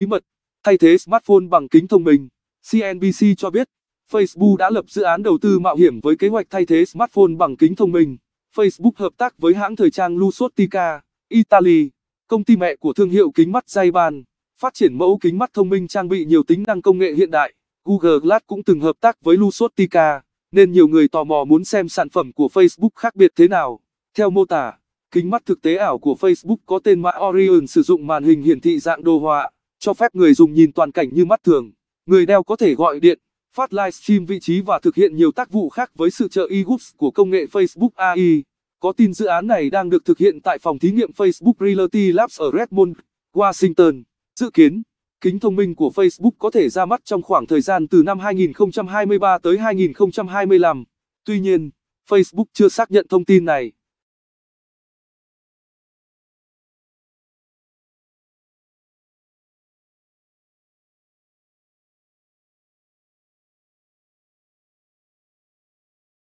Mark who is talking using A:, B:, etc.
A: bí mật, thay thế smartphone bằng kính thông minh. CNBC cho biết, Facebook đã lập dự án đầu tư mạo hiểm với kế hoạch thay thế smartphone bằng kính thông minh. Facebook hợp tác với hãng thời trang Luxottica, Italy, công ty mẹ của thương hiệu kính mắt Ray-Ban, phát triển mẫu kính mắt thông minh trang bị nhiều tính năng công nghệ hiện đại. Google Glass cũng từng hợp tác với Luxottica, nên nhiều người tò mò muốn xem sản phẩm của Facebook khác biệt thế nào. Theo mô tả, kính mắt thực tế ảo của Facebook có tên mã Orion sử dụng màn hình hiển thị dạng đồ họa cho phép người dùng nhìn toàn cảnh như mắt thường. Người đeo có thể gọi điện, phát livestream vị trí và thực hiện nhiều tác vụ khác với sự trợ e của công nghệ Facebook AI. Có tin dự án này đang được thực hiện tại phòng thí nghiệm Facebook Reality Labs ở Redmond, Washington. Dự kiến, kính thông minh của Facebook có thể ra mắt trong khoảng thời gian từ năm 2023 tới 2025. Tuy nhiên, Facebook chưa xác nhận thông tin
B: này.